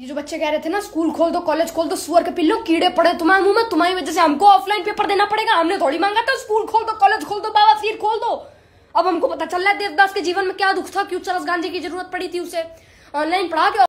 ये जो बच्चे कह रहे थे ना स्कूल खोल दो कॉलेज खोल दो सुअर के पिल्लो कीड़े पड़े तुम्हारे मुंह में तुम्हारी वजह से हमको ऑफलाइन पेपर देना पड़ेगा हमने थोड़ी मांगा था स्कूल खोल दो कॉलेज खोल दो बाबा फिर खोल दो अब हमको पता चल रहा है देवदास के जीवन में क्या दुख था क्यों चरस गांधी की जरूरत पड़ी थी उसे ऑनलाइन पढ़ा के